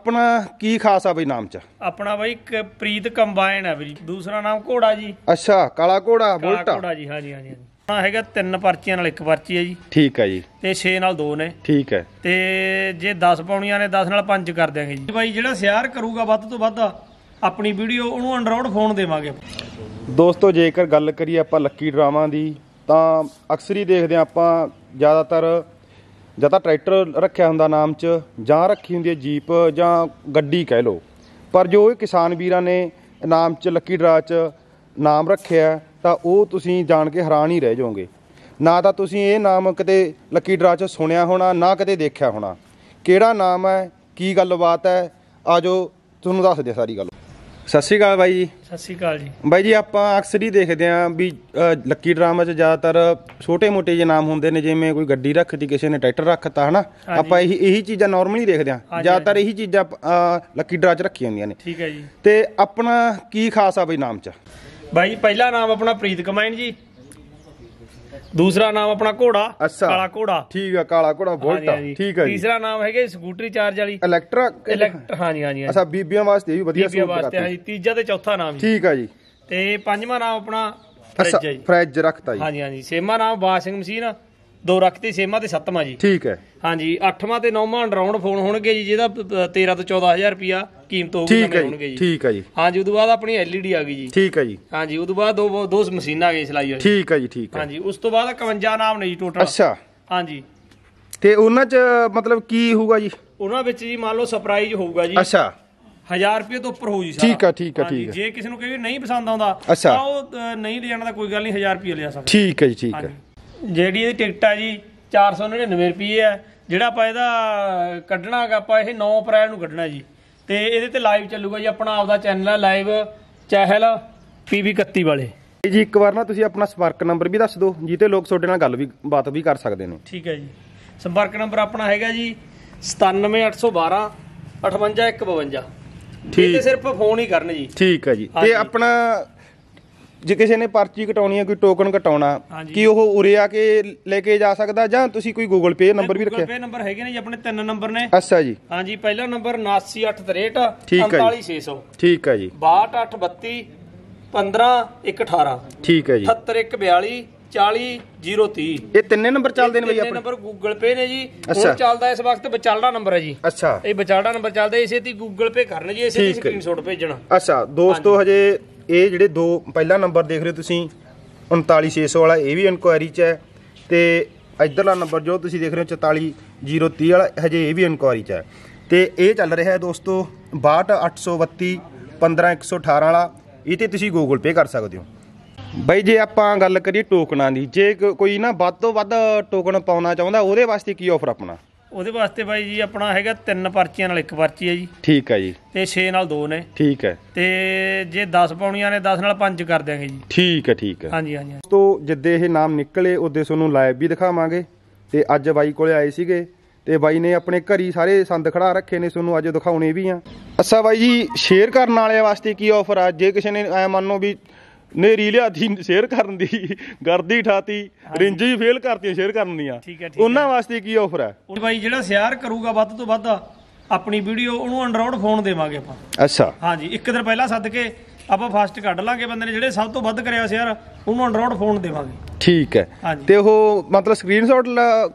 ਆਪਣਾ ਕੀ ਖਾਸ ਆ ਬਈ ਨਾਮ ਚ ਆਪਣਾ ਬਾਈ ਇੱਕ ਪ੍ਰੀਤ ਕੰਬਾਈਨ ਹੈ ਵੀ ਦੂਸਰਾ ਨਾਮ ਘੋੜਾ ਜੀ ਅੱਛਾ ਕਾਲਾ ਘੋੜਾ ਬੁਲਟ ਘੋੜਾ ਜੀ ਹਾਂਜੀ ਹਾਂਜੀ ਆ ਹੈਗਾ ਤਿੰਨ ਪਰਚੀਆਂ ਨਾਲ ਇੱਕ ਪਰਚੀ ਹੈ ਜੀ ਠੀਕ ਹੈ ਜੀ ਤੇ 6 ਨਾਲ 2 ਨੇ ਠੀਕ ਹੈ ਤੇ ਜੇ 10 ਪਾਉਣੀਆਂ ਨੇ 10 ਨਾਲ 5 ਕਰ ਦਿਆਂਗੇ ਜੀ ਬਾਈ ਜਿਹੜਾ ਸਿਆਰ ਕਰੂਗਾ ਵੱਧ ਤੋਂ ਵੱਧ ਆਪਣੀ ਵੀਡੀਓ ਉਹਨੂੰ ਐਂਡਰੋਇਡ ਫੋਨ ਦੇਵਾਂਗੇ ਦੋਸਤੋ ਜੇਕਰ ਗੱਲ ਕਰੀਏ ਆਪਾਂ ਲੱਕੀ ਡਰਾਵਾਂ ਦੀ ਤਾਂ ਅਕਸਰ ਹੀ ਦੇਖਦੇ ਆਪਾਂ ਜ਼ਿਆਦਾਤਰ ਜਾਂ ਤਾਂ ਟਰੈਕਟਰ ਰੱਖਿਆ ਹੁੰਦਾ ਨਾਮ 'ਚ ਜਾਂ ਰੱਖੀ ਹੁੰਦੀ ਹੈ ਜੀਪ ਜਾਂ ਗੱਡੀ ਕਹਿ ਲਓ ਪਰ ਜੋ ਇਹ ਕਿਸਾਨ ਵੀਰਾਂ ਨੇ ਨਾਮ 'ਚ ਲੱਕੀ ਡਰਾ 'ਚ ਨਾਮ ਰੱਖਿਆ ਤਾਂ ਉਹ ਤੁਸੀਂ ਜਾਣ ਕੇ ਹੈਰਾਨ ਹੀ ਰਹਿ ਜਾਓਗੇ ਨਾ ਤਾਂ ਤੁਸੀਂ ਇਹ ਨਾਮ ਕਿਤੇ ਲੱਕੀ ਡਰਾ 'ਚ ਸੁਣਿਆ ਹੋਣਾ ਨਾ ਕਿਤੇ ਦੇਖਿਆ ਹੋਣਾ ਕਿਹੜਾ ਨਾਮ ਹੈ ਕੀ ਗੱਲਬਾਤ ਹੈ ਆਜੋ ਤੁਹਾਨੂੰ ਦੱਸ ਦਿਆਂ ਸਾਰੀ ਗੱਲ ਸਤਿ ਸ਼੍ਰੀ ਅਕਾਲ ਬਾਈ ਜੀ ਸਤਿ ਸ਼੍ਰੀ ਅਕਾਲ ਜੀ ਬਾਈ ਜੀ ਆਪਾਂ ਅਕਸਰ ਹੀ ਦੇਖਦੇ ਆਂ ਵੀ ਲੱਕੀ ਡਰਾਮਾ 'ਚ ਜ਼ਿਆਦਾਤਰ ਛੋਟੇ-ਮੋਟੇ ਜੇ ਨਾਮ ਹੁੰਦੇ ਨੇ ਜਿਵੇਂ ਕੋਈ ਗੱਡੀ ਰੱਖਤੀ ਕਿਸੇ ਨੇ ਟਰੈਕਟਰ ਰੱਖਤਾ ਹਨਾ ਆਪਾਂ ਇਹੀ ਇਹੀ ਚੀਜ਼ਾਂ ਨਾਰਮਲੀ ਦੇਖਦੇ ਆਂ ਜ਼ਿਆਦਾਤਰ ਇਹੀ ਚੀਜ਼ਾਂ ਲੱਕੀ ਡਰਾ 'ਚ ਰੱਖੀ ਹੁੰਦੀਆਂ ਨੇ ਠੀਕ ਹੈ ਜੀ ਤੇ ਆਪਣਾ ਕੀ ਖਾਸ ਆ ਬਈ ਨਾਮ 'ਚ ਬਾਈ ਪਹਿਲਾ ਨਾਮ ਆਪਣਾ ਪ੍ਰੀਤ ਕਮਾਈਨ ਜੀ ਦੂਸਰਾ ਨਾਮ ਆਪਣਾ ਘੋੜਾ ਕਾਲਾ ਘੋੜਾ ਠੀਕ ਆ ਕਾਲਾ ਘੋੜਾ ਵੋਲਟਾ ਠੀਕ ਆ ਜੀ ਤੀਸਰਾ ਨਾਮ ਹੈਗਾ ਸਕੂਟਰੀ ਚਾਰਜ ਵਾਲੀ ਇਲੈਕਟ੍ਰਾ ਜੀ ਹਾਂਜੀ ਹਾਂਜੀ ਅੱਛਾ ਬੀਬੀਆਂ ਵਾਸਤੇ ਵੀ ਵਧੀਆ ਸਹੂਲਤ ਵਾਸਤੇ ਹਾਂਜੀ ਤੀਜਾ ਤੇ ਚੌਥਾ ਨਾਮ ਜੀ ਠੀਕ ਆ ਜੀ ਤੇ ਪੰਜਵਾਂ ਨਾਮ ਆਪਣਾ ਫ੍ਰਿਜ ਜੀ ਫ੍ਰਿਜ ਰੱਖਤਾ ਜੀ ਹਾਂਜੀ ਹਾਂਜੀ ਛੇਵਾਂ ਨਾਮ ਵਾਸ਼ਿੰਗ ਮਸ਼ੀਨ ਦੋ ਰੱਖਤੇ ਛੇਵਾਂ ਤੇ ਸੱਤਵਾਂ ਜੀ ਠੀਕ ਹੈ ਹਾਂਜੀ ਅੱਠਵਾਂ ਤੇ ਨੌਵਾਂ ਅੰਡਰਾਉਂਡ ਫੋਨ ਹੋਣਗੇ ਜੀ ਜਿਹਦਾ 13 ਤੋਂ 14000 ਰੁਪਿਆ ਕੀਮਤ ਹੋਊਗੀ ਨਵੇਂ ਹੋਣਗੇ ਜੀ ਠੀਕ ਹੈ ਜੀ ਹਾਂਜੀ ਉਦੋਂ ਬਾਅਦ ਆਪਣੀ ਐਲਈਡੀ e ਆ ਗਈ ਜੀ ਠੀਕ ਹੈ ਜੀ ਹਾਂਜੀ ਉਦੋਂ ਬਾਅਦ ਦੋ ਦੋ ਮਸ਼ੀਨਾਂ ਆ ਗਈਆਂ ਸਲਾਈ ਹੋਈ ਠੀਕ ਹੈ ਜੀ ਠੀਕ ਹੈ ਹਾਂਜੀ ਉਸ ਤੋਂ ਬਾਅਦ 51 ਨਾਮ ਨੇ ਜੀ ਟੋਟਲ ਅੱਛਾ ਹਾਂਜੀ ਤੇ ਉਹਨਾਂ 'ਚ ਮਤਲਬ ਕੀ ਹੋਊਗਾ ਜੀ ਉਹਨਾਂ ਵਿੱਚ ਜੀ ਮੰਨ ਲਓ ਸਰਪ੍ਰਾਈਜ਼ ਹੋਊਗਾ ਜੀ ਅੱਛਾ 1000 ਰੁਪਏ ਤੋਂ ਉੱਪਰ ਹੋਊ ਜੀ ਸਾਰਾ ਠੀਕ ਆ ਠੀਕ ਆ ਠੀਕ ਆ ਜੇ ਕਿਸੇ ਨੂੰ ਕਹੇ ਨਹੀਂ ਪਸੰਦ ਆਉਂਦਾ ਤਾਂ ਉਹ ਨਹੀਂ ਲੈਣ ਦਾ ਕੋਈ ਗੱਲ ਨਹੀਂ 1000 ਰੁਪਏ ਲਿਆ ਸਕਦਾ ਠੀਕ ਹੈ ਜੀ ਠੀਕ ਹੈ ਜਿਹੜੀ ਇਹਦੀ ਟਿਕਟ ਆ ਜੀ 499 ਰੁਪਏ ਆ ਜਿਹੜਾ ਆਪਾਂ ਇਹਦਾ ਕੱਢਣਾ ਹੈਗਾ ਆਪਾਂ ਇਹ 9 ਅਪ੍ਰੈਲ ਨੂੰ ਕੱਢਣਾ ਜੀ ਤੇ ਇਹਦੇ ਤੇ ਲਾਈਵ ਚੱਲੂਗਾ ਜੀ ਆਪਣਾ ਆਪਦਾ ਚੈਨਲ ਆ ਲਾਈਵ ਚਹਿਲ ਪੀਵੀ 31 ਵਾਲੇ ਜੀ ਇੱਕ ਵਾਰ ਨਾ ਤੁਸੀਂ ਆਪਣਾ ਸੰਪਰਕ ਨੰਬਰ ਵੀ ਦੱਸ ਦਿਓ ਜਿੱਤੇ ਲੋਕ ਤੁਹਾਡੇ ਨਾਲ ਗੱਲ ਵੀ ਬਾਤ ਵੀ ਕਰ ਸਕਦੇ ਨੇ ਠੀਕ ਹੈ ਜੀ ਸੰਪਰਕ ਨੰਬਰ ਆਪਣਾ ਹੈਗਾ ਜੀ 97812 58152 ਠੀਕ ਤੇ ਸਿਰਫ ਫੋਨ ਹੀ ਕਰਨ ਜੀ ਠੀਕ ਹੈ ਜੀ ਤੇ ਆਪਣਾ ਜੇ ਕਿਸੇ ਨੇ ਪਰਚੀ ਕਟਾਉਣੀ ਹੈ ਕੋਈ ਟੋਕਨ ਕਟਾਉਣਾ ਕੀ ਉਹ ਉਰੇ ਆ ਕੇ ਲੈ ਕੇ ਜਾ ਸਕਦਾ ਜਾਂ ਤੁਸੀਂ ਕੋਈ ਗੂਗਲ ਪੇ ਨੰਬਰ ਵੀ ਰੱਖਿਆ ਗੂਗਲ ਪੇ ਨੰਬਰ ਹੈਗੇ ਨੇ ਜੀ ਆਪਣੇ ਤਿੰਨ ਨੰਬਰ ਨੇ ਅੱਛਾ ਜੀ ਹਾਂਜੀ ਪਹਿਲਾ ਨੰਬਰ 9863 45600 ਠੀਕ ਹੈ ਜੀ 62832 15118 ਠੀਕ ਹੈ ਜੀ 7142 40030 ਇਹ ਤਿੰਨੇ ਨੰਬਰ ਚੱਲਦੇ ਨੇ ਬਈ ਆਪਣੇ ਨੰਬਰ ਗੂਗਲ ਪੇ ਨੇ ਜੀ ਉਹ ਚੱਲਦਾ ਇਸ ਵਕਤ ਵਿਚਾਲੜਾ ਨੰਬਰ ਹੈ ਜੀ ਅੱਛਾ ਇਹ ਵਿਚਾਲੜਾ ਨੰਬਰ ਚੱਲਦਾ ਇਸੇ ਤੇ ਗੂਗਲ ਪੇ ਕਰਨ ਜੀ ਇਸੇ ਤੇ ਸਕਰੀਨਸ਼ਾਟ ਭੇਜਣਾ ਅੱਛਾ ਦੋਸਤੋ ਹਜੇ ਇਹ ਜਿਹੜੇ ਦੋ ਪਹਿਲਾ ਨੰਬਰ ਦੇਖ ਰਹੇ ਤੁਸੀਂ 39600 ਵਾਲਾ ਇਹ ਵੀ ਇਨਕੁਆਇਰੀ 'ਚ ਹੈ ਤੇ ਇਧਰਲਾ ਨੰਬਰ ਜੋ ਤੁਸੀਂ ਦੇਖ ਰਹੇ ਹੋ 44030 ਵਾਲਾ ਹਜੇ ਇਹ ਵੀ ਇਨਕੁਆਇਰੀ 'ਚ ਹੈ ਤੇ ਇਹ ਚੱਲ ਰਿਹਾ ਹੈ ਦੋਸਤੋ 62832 15118 ਵਾਲਾ ਇਹ ਤੇ ਤੁਸੀਂ ਗੂਗਲ ਪੇ ਕਰ ਸਕਦੇ ਹੋ ਬਈ ਜੇ ਆਪਾਂ ਗੱਲ ਕਰੀਏ ਟੋਕਨਾਂ ਦੀ ਜੇ ਕੋਈ ਨਾ ਵੱਧ ਤੋਂ ਵੱਧ ਟੋਕਨ ਪਾਉਣਾ ਚਾਹੁੰਦਾ ਉਹਦੇ ਵਾਸਤੇ ਕੀ ਆਫਰ ਆਪਣਾ ਉਹਦੇ ਵਾਸਤੇ ਬਾਈ ਜੀ ਆਪਣਾ ਹੈਗਾ ਤਿੰਨ ਪਰਚੀਆਂ ਨਾਲ ਇੱਕ ਪਰਚੀ ਹੈ ਜੀ ਠੀਕ ਹੈ ਜੀ ਤੇ 6 ਨਾਲ 2 ਨੇ ਠੀਕ ਹੈ ਤੇ ਜੇ 10 ਪਾਉਣੀਆਂ ਨੇ 10 ਨਾਲ 5 ਕਰ ਦਿਆਂਗੇ ਜੀ ਠੀਕ ਹੈ ਠੀਕ ਹੈ ਹਾਂਜੀ ਹਾਂਜੀ ਤੋਂ ਜਿੱਦੇ ਇਹ ਨਾਮ ਨਿਕਲੇ ਉਹਦੇ ਤੁਹਾਨੂੰ ਲਾਈਵ ਵੀ ਦਿਖਾਵਾਂਗੇ ਤੇ ਅੱਜ ਬਾਈ ਕੋਲੇ ਆਏ ਸੀਗੇ ਤੇ ਬਾਈ ਨੇ ਆਪਣੇ ਘਰੀ ਸਾਰੇ ਸੰਦ ਖੜਾ ਰੱਖੇ ਨੇ ਤੁਹਾਨੂੰ ਅੱਜ ਦਿਖਾਉਣੇ ਵੀ ਆ ਅੱਛਾ ਬਾਈ ਜੀ ਸ਼ੇਅਰ ਕਰਨ ਵਾਲਿਆਂ ਵਾਸਤੇ ਕੀ ਆਫਰ ਆ ਜੇ ਕਿਸੇ ਨੇ ਐ ਮੰਨੋ ਵੀ ਨੇ ਰੀਲਿਆ ਦੀ ਸ਼ੇਅਰ ਕਰਨ ਦੀ ਗਰਦੀ ਠਾਤੀ ਰਿੰਜ ਵੀ ਫੇਲ ਕਰਤੀਆਂ ਸ਼ੇਅਰ ਕਰਨ ਦੀਆਂ ਉਹਨਾਂ ਵਾਸਤੇ ਕੀ ਆਫਰ ਹੈ ਬਾਈ ਜਿਹੜਾ ਸ਼ੇਅਰ ਕਰੂਗਾ ਵੱਧ ਤੋਂ ਵੱਧ ਆਪਣੀ ਵੀਡੀਓ ਉਹਨੂੰ ਐਂਡਰੋਇਡ ਫੋਨ ਦੇਵਾਂਗੇ ਆਪਾਂ ਅੱਛਾ ਹਾਂਜੀ ਇੱਕ ਦਿਨ ਪਹਿਲਾਂ ਸੱਦ ਕੇ ਆਪਾਂ ਫਾਸਟ ਕੱਢ ਲਾਂਗੇ ਬੰਦੇ ਨੇ ਜਿਹੜੇ ਸਭ ਤੋਂ ਵੱਧ ਕਰਿਆ ਸ਼ੇਅਰ ਉਹਨੂੰ ਐਂਡਰੋਇਡ ਫੋਨ ਦੇਵਾਂਗੇ ਠੀਕ ਹੈ ਤੇ ਉਹ ਮਤਲਬ ਸਕਰੀਨਸ਼ਾਟ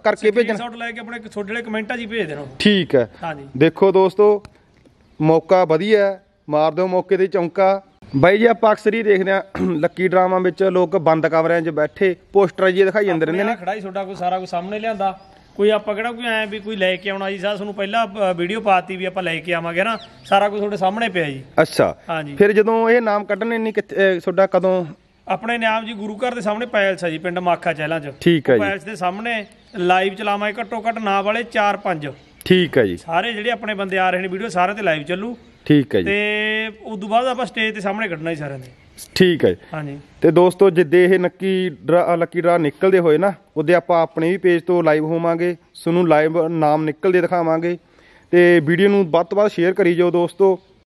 ਕਰਕੇ ਭੇਜਣਾ ਸਕਰੀਨਸ਼ਾਟ ਲੈ ਕੇ ਆਪਣੇ ਛੋਟੇ ਜਿਹੇ ਕਮੈਂਟਾਂ 'ਚ ਹੀ ਭੇਜ ਦੇਣਾ ਠੀਕ ਹੈ ਹਾਂਜੀ ਦੇਖੋ ਦੋਸਤੋ ਮੌਕਾ ਵਧੀਆ ਮਾਰ ਦਿਓ ਮੌਕੇ ਤੇ ਚੌਂਕਾ ਬਾਈ ਜੀ ਆਪਾਂ ਅਕਸਰ ਹੀ ਦੇਖਦੇ ਆ ਲੱਕੀ ਡਰਾਮਾ ਵਿੱਚ ਲੋਕ ਬੰਦ ਕਮਰਿਆਂ 'ਚ ਬੈਠੇ ਪੋਸਟਰ ਜੀ ਦਿਖਾਈ ਜਾਂਦੇ ਰਹਿੰਦੇ ਨੇ ਖੜਾਈ ਹੀ ਤੁਹਾਡਾ ਕੋਈ ਸਾਰਾ ਕੋਈ ਸਾਹਮਣੇ ਲਿਆਂਦਾ ਕੋਈ ਆਪਾਂ ਕਿਹੜਾ ਕੋਈ ਐ ਵੀ ਕੋਈ ਲੈ ਕੇ ਆਉਣਾ ਜੀ ਸਾਹ ਤੁਹਾਨੂੰ ਪਹਿਲਾਂ ਵੀਡੀਓ ਪਾਤੀ ਵੀ ਆਪਾਂ ਲੈ ਕੇ ਆਵਾਂਗੇ ਨਾ ਸਾਰਾ ਕੁਝ ਤੁਹਾਡੇ ਸਾਹਮਣੇ ਪਿਆ ਜੀ ਅੱਛਾ ਹਾਂਜੀ ਫਿਰ ਜਦੋਂ ਇਹ ਨਾਮ ਕੱਢਣੇ ਨਹੀਂ ਤੁਹਾਡਾ ਕਦੋਂ ਆਪਣੇ ਨਾਮ ਜੀ ਗੁਰੂ ਘਰ ਦੇ ਸਾਹਮਣੇ ਪੈਲਸ ਹੈ ਜੀ ਪਿੰਡ ਮਾਖਾ ਚੈਲਾਂ 'ਚ ਠੀਕ ਹੈ ਜੀ ਪੈਲਸ ਦੇ ਸਾਹਮਣੇ ਲਾਈਵ ਚਲਾਵਾਂਗੇ ਘੱਟੋ ਘੱਟ ਨਾਂ ਵਾਲੇ 4-5 ਠੀਕ ਹੈ ਜੀ ਸਾਰੇ ਜਿਹੜੇ ਆਪਣੇ ਬੰਦੇ ਆ ਰਹੇ ਨੇ ਵੀਡੀਓ ਸਾਰੇ ਤੇ ਲਾਈਵ ਚੱਲੂ ਠੀਕ ਹੈ ਜੀ ਤੇ ਉਸ ਤੋਂ ਬਾਅਦ ਆਪਾਂ ਸਟੇਜ ਤੇ ਸਾਹਮਣੇ ਕੱਢਣਾ ਹੀ ਸਾਰਿਆਂ ਦੇ ਠੀਕ ਹੈ ਹਾਂਜੀ ਤੇ ਦੋਸਤੋ ਜਿੱਦੇ ਇਹ ਨੱਕੀ ਲੱਕੀ ਡਰਾ ਨਿਕਲਦੇ ਹੋਏ ਨਾ ਉਹਦੇ ਆਪਾਂ ਆਪਣੇ ਵੀ ਪੇਜ ਤੋਂ ਲਾਈਵ ਹੋਵਾਂਗੇ ਤੁਹਾਨੂੰ ਲਾਈਵ ਨਾਮ ਨਿਕਲਦੇ ਦਿਖਾਵਾਂਗੇ ਤੇ ਵੀਡੀਓ ਨੂੰ ਵੱਧ ਤੋਂ ਵੱਧ ਸ਼ੇਅਰ ਕਰੀ ਜਾਓ ਦੋਸਤੋ